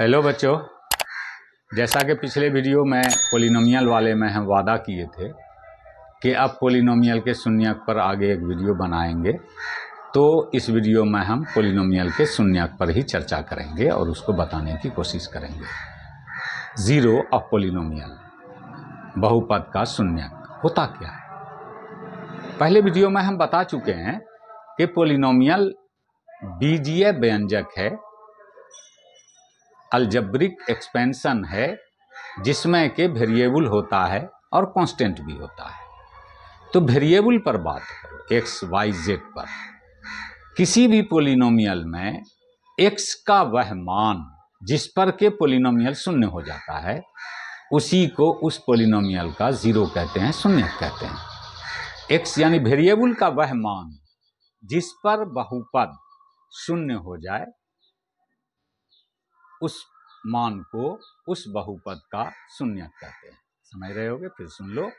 hello बच्चों जैसा कि पिछले वीडियो में पोलिनोमियल वाले में हम वादा किए थे कि अब पोलिनोमियल के शून्यक पर आगे एक वीडियो बनाएंगे तो इस वीडियो में हम पोलिनोमियल के शून्यक पर ही चर्चा करेंगे और उसको बताने की कोशिश करेंगे ज़ीरो ऑफ पोलिनोमियल बहुपद का शून्यक होता क्या है पहले वीडियो में हम बता चुके हैं कि पोलिनोमियल बीजीय व्यंजक है अल्जब्रिक एक्सपेंसन है जिसमें के वेरिएबल होता है और कांस्टेंट भी होता है तो वेरिएबल पर बात करो एक्स वाई जेड पर किसी भी पोलिनोमियल में एक्स का वह मान जिस पर के पोलिनोमियल शून्य हो जाता है उसी को उस पोलिनोमियल का ज़ीरो कहते हैं शून्य कहते हैं एक्स यानी वेरिएबल का वह मान जिस पर बहुपद शून्य हो जाए उस मान को उस बहुपद का शून्य कहते हैं समझ रहे होगे फिर सुन लो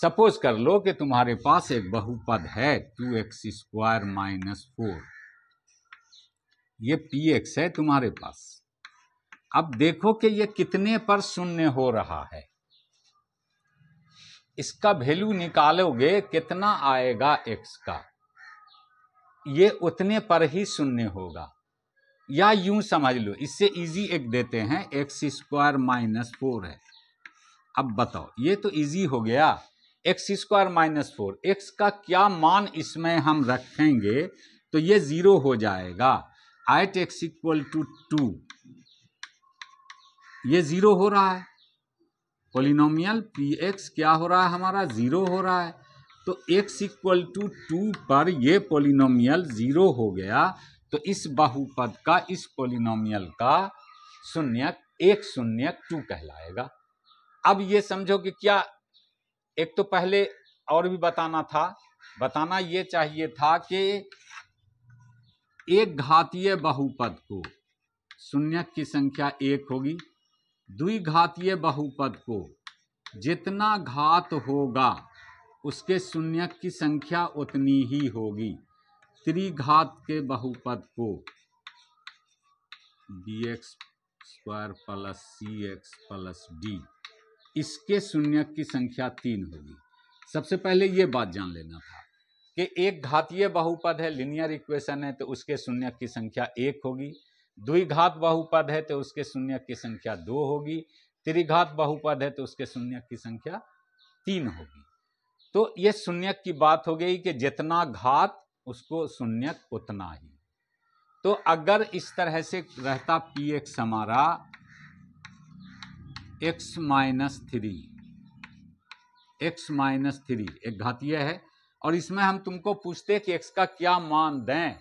सपोज कर लो कि तुम्हारे पास एक बहुपद है two X square minus four ये पी एक्स है तुम्हारे पास अब देखो कि ये कितने पर शून्य हो रहा है इसका वैल्यू निकालोगे कितना आएगा एक्स का ये उतने पर ही शून्य होगा या यूं समझ लो इससे इजी एक देते हैं एक्स स्क्वायर माइनस फोर है अब बताओ ये तो इजी हो गया X square minus four X का क्या मान इसमें हम रखेंगे तो ये ज़ीरो हो जाएगा at X equal to two ये ज़ीरो हो रहा है पोलिनोमियल पी एक्स क्या हो रहा है हमारा ज़ीरो हो रहा है तो एक्स इक्वल टू टू पर ये पोलिनोमियल ज़ीरो हो गया तो इस बहुपद का इस पोलिनोमियल का शून्यक एक शून्यक टू कहलाएगा अब ये समझो कि क्या एक तो पहले और भी बताना था बताना ये चाहिए था कि एक घातीय बहुपद को शून्यक की संख्या एक होगी दुई घातीय बहुपद को जितना घात होगा उसके शून्यक की संख्या उतनी ही होगी त्रिघात के बहुपद को D X square plus C X plus D इसके शून्य की संख्या तीन होगी सबसे पहले ये बात जान लेना था कि एक घातीय बहुपद है लिनियर इक्वेशन है तो उसके शून्य की संख्या एक होगी द्विघात बहुपद है तो उसके शून्य की संख्या दो होगी त्रिघात बहुपद है तो उसके शून्य की संख्या तीन होगी तो ये शून्य की बात हो गई कि जितना घात उसको शून्य उतना ही तो अगर इस तरह से रहता पी एक्स हमारा X minus three X minus three एक घातीय है और इसमें हम तुमको पूछते कि एक्स का क्या मान दें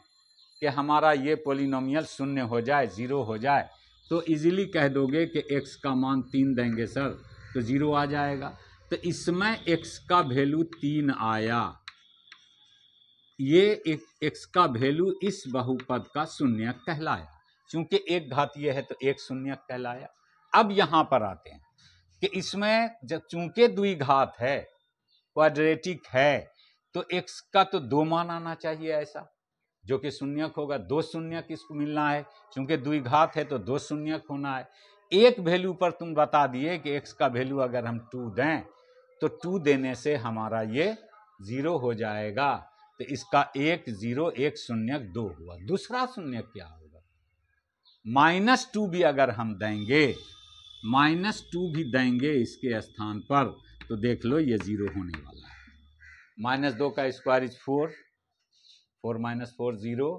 कि हमारा ये पोलिनोमियल शून्य हो जाए ज़ीरो हो जाए तो इजीली कह दोगे कि एक्स का मान तीन देंगे सर तो ज़ीरो आ जाएगा तो इसमें एक्स का वैल्यू तीन आया ये एक एक्स का वैल्यू इस बहुपद का शून्य कहलाया क्योंकि एक घातीय है तो एक शून्य कहलाया अब यहाँ पर आते हैं कि इसमें जब चूंकि द्विघात है क्वाड्रेटिक है तो एक्स का तो दो मान आना चाहिए ऐसा जो कि शून्य होगा दो शून्यक इसको मिलना है क्योंकि द्विघात है तो दो शून्यक होना है एक वैल्यू पर तुम बता दिए कि एक्स का वैल्यू अगर हम टू दें तो टू देने से हमारा ये ज़ीरो हो जाएगा तो इसका एक जीरो एक शून्य दो हुआ दूसरा शून्य क्या होगा माइनस टू भी अगर हम देंगे माइनस टू भी देंगे इसके स्थान पर तो देख लो ये जीरो होने वाला है माइनस दो का square is four four minus four zero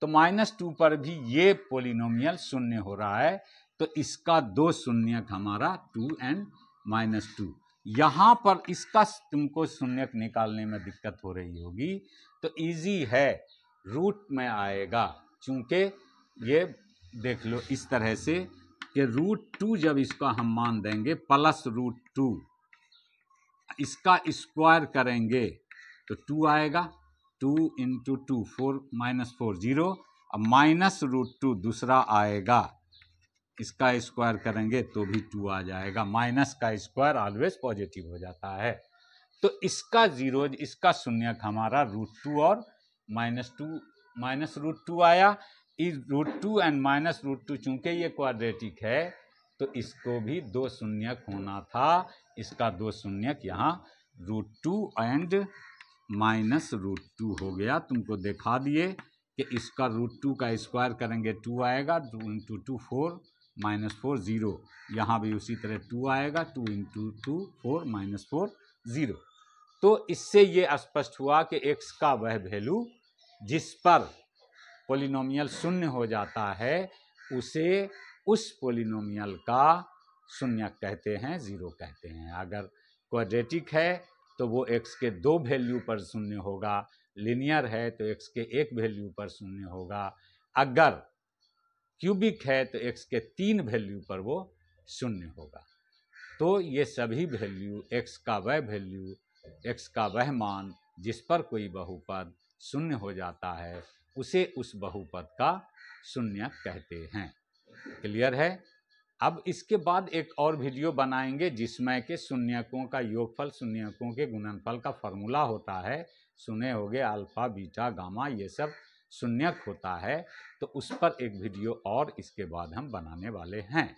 तो माइनस टू पर भी ये पोलिनोमियल शून्य हो रहा है तो इसका दो शून्य हमारा टू एंड माइनस टू यहाँ पर इसका तुमको शून्य निकालने में दिक्कत हो रही होगी तो इजी है रूट में आएगा चूँकि ये देख लो इस तरह से कि रूट टू जब इसका हम मान देंगे प्लस रूट टू इसका स्क्वायर करेंगे तो टू आएगा two into two four minus four zero और माइनस रूट टू दूसरा आएगा इसका स्क्वायर करेंगे तो भी टू आ जाएगा माइनस का स्क्वायर ऑलवेज पॉजिटिव हो जाता है तो इसका जीरो इसका शून्य हमारा रूट टू और minus two minus root two आया इस root two and minus root two चूँकि ये क्वाड्रेटिक है तो इसको भी दो शून्यक होना था इसका दो शून्यक यहाँ root two and minus root two हो गया तुमको दिखा दिए कि इसका रूट टू का स्क्वायर करेंगे टू आएगा two into two four minus four zero यहाँ भी उसी तरह टू आएगा two into two four minus four zero तो इससे ये स्पष्ट हुआ कि एक्स का वह वैल्यू जिस पर पोलिनोमियल शून्य हो जाता है उसे उस पोलिनोमियल का शून्य कहते हैं ज़ीरो कहते हैं अगर क्वाड्रेटिक है तो वो एक्स के दो वैल्यू पर शून्य होगा लिनियर है तो एक्स के एक वैल्यू पर शून्य होगा अगर क्यूबिक है तो एक्स के तीन वैल्यू पर वो शून्य होगा तो ये सभी वैल्यू एक्स का वह वैल्यू एक्स का वह मान जिस पर कोई बहुपद शून्य हो जाता है उसे उस बहुपद का शून्य कहते हैं क्लियर है अब इसके बाद एक और वीडियो बनाएंगे जिसमें के शून्यकों का योगफल शून्यकों के गुणनफल का फॉर्मूला होता है सुने होगे अल्फा बीटा गामा ये सब शून्यक होता है तो उस पर एक वीडियो और इसके बाद हम बनाने वाले हैं